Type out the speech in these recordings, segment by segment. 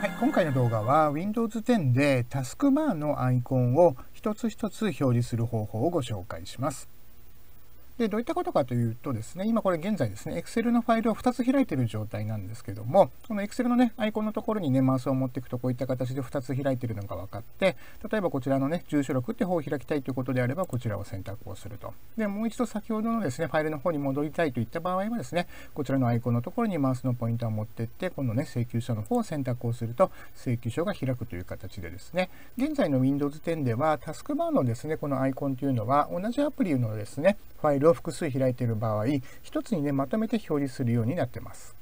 はい、今回の動画は Windows 10でタスクバーのアイコンを一つ一つ表示する方法をご紹介します。でどういったことかというとですね、今これ現在ですね、Excel のファイルを2つ開いている状態なんですけども、この Excel のね、アイコンのところにね、マウスを持っていくとこういった形で2つ開いているのが分かって、例えばこちらのね、住所録って方を開きたいということであれば、こちらを選択をすると。で、もう一度先ほどのですね、ファイルの方に戻りたいといった場合はですね、こちらのアイコンのところにマウスのポイントを持っていって、このね、請求書の方を選択をすると、請求書が開くという形でですね、現在の Windows 10では、タスクバーのですね、このアイコンというのは、同じアプリのですね、ファイルを複数開いている場合、一つにね、まとめて表示するようになってます。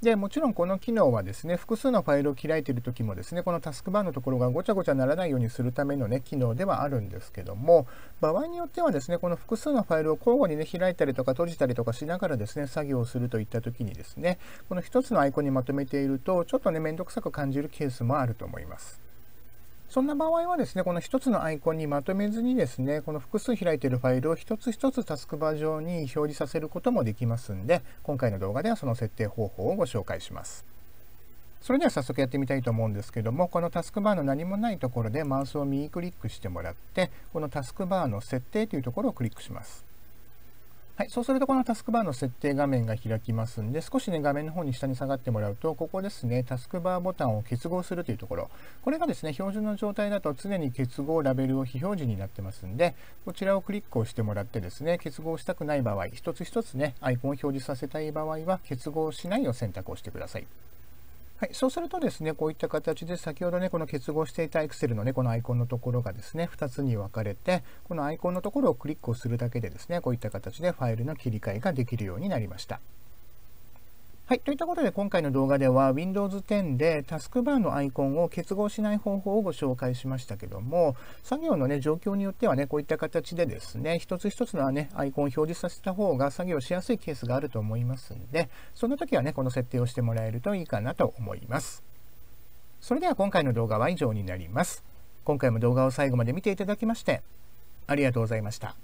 で、もちろんこの機能はですね、複数のファイルを開いている時もですね、このタスクバーのところがごちゃごちゃならないようにするためのね、機能ではあるんですけども、場合によってはですね、この複数のファイルを交互にね、開いたりとか閉じたりとかしながらですね、作業をするといった時にですね、この1つのアイコンにまとめていると、ちょっとね、めんどくさく感じるケースもあると思います。そんな場合はですね、この1つのアイコンにまとめずにですね、この複数開いているファイルを1つ1つタスクバー上に表示させることもできますんで、今回の動画ではその設定方法をご紹介します。それでは早速やってみたいと思うんですけども、このタスクバーの何もないところでマウスを右クリックしてもらって、このタスクバーの設定というところをクリックします。はい、そうするとこのタスクバーの設定画面が開きますんで、少しね、画面の方に下に下がってもらうと、ここですね、タスクバーボタンを結合するというところ、これがですね、標準の状態だと常に結合ラベルを非表示になってますんで、こちらをクリックをしてもらってですね、結合したくない場合、一つ一つね、アイコンを表示させたい場合は、結合しないを選択をしてください。はい、そうするとですね、こういった形で先ほどね、この結合していた Excel のね、このアイコンのところがですね、2つに分かれて、このアイコンのところをクリックをするだけでですね、こういった形でファイルの切り替えができるようになりました。はい。といったことで今回の動画では Windows 10でタスクバーのアイコンを結合しない方法をご紹介しましたけども、作業のね、状況によってはね、こういった形でですね、一つ一つのね、アイコンを表示させた方が作業しやすいケースがあると思いますんで、そんな時はね、この設定をしてもらえるといいかなと思います。それでは今回の動画は以上になります。今回も動画を最後まで見ていただきまして、ありがとうございました。